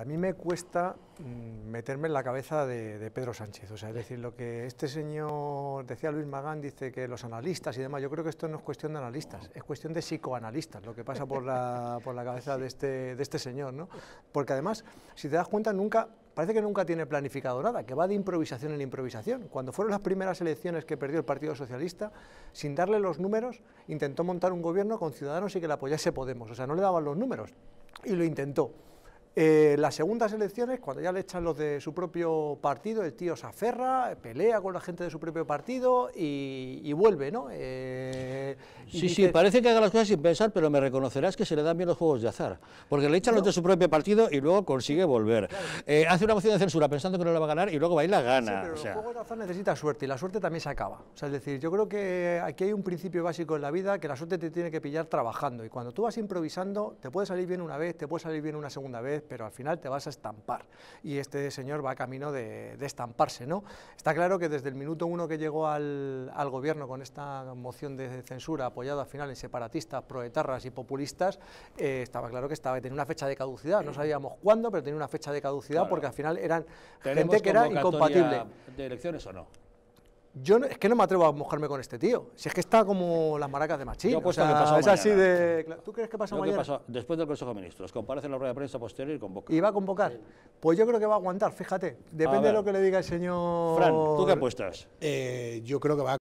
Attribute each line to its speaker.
Speaker 1: A mí me cuesta mm, meterme en la cabeza de, Pedro Sánchez. O sea, es decir, lo que este señor decía Luis Magán, dice que los analistas y demás, yo creo que esto no es cuestión de analistas, es cuestión de psicoanalistas, lo que pasa por la, por la cabeza este, de este, señor, ¿no? Porque además, si te das cuenta, nunca, parece que nunca tiene planificado nada, que va de improvisación en improvisación. Cuando fueron las primeras elecciones que perdió el Partido Socialista, sin darle los números, intentó montar un gobierno con ciudadanos y que le apoyase Podemos. O sea, no le daban los números y lo intentó eh, las segundas elecciones, cuando ya le echan los de su propio partido, el tío se aferra, pelea con la gente de su propio partido y, vuelve, ¿no? Eh, sí, sí, parece que haga
Speaker 2: las cosas sin pensar, pero me reconocerás que se le dan bien los juegos de azar, porque le echan los de su propio partido y luego consigue volver. Eh, hace una moción de censura pensando que no la va a ganar y luego va y la gana. de
Speaker 1: azar necesita suerte y la suerte también se acaba. es decir, yo creo que aquí hay un principio básico en la vida que la suerte te tiene que pillar trabajando y cuando tú vas improvisando te puede salir bien una vez, te puede salir bien una segunda vez, pero al final te vas a estampar. Y este señor va camino de, estamparse. ¿no? Está claro que desde el minuto uno que llegó al, gobierno con esta moción de censura apoyada al final en separatistas, proetarras y populistas, eh, estaba claro que estaba, tenía una fecha de caducidad. No sabíamos cuándo, pero tenía una fecha de caducidad porque al final eran gente que era incompatible.
Speaker 2: ¿De elecciones o no?
Speaker 1: Yo es que no me atrevo a mojarme con este tío. Si es que está como las maracas de Machín. es así de. ¿Tú crees que pasa
Speaker 2: después del Consejo de Ministros, comparece en la rueda de prensa posterior y convoca. ¿Y va a
Speaker 1: convocar? Pues yo creo que va a aguantar, fíjate. Depende de lo que le diga el señor. Fran, ¿tú qué
Speaker 2: apuestas? Eh, yo creo que va a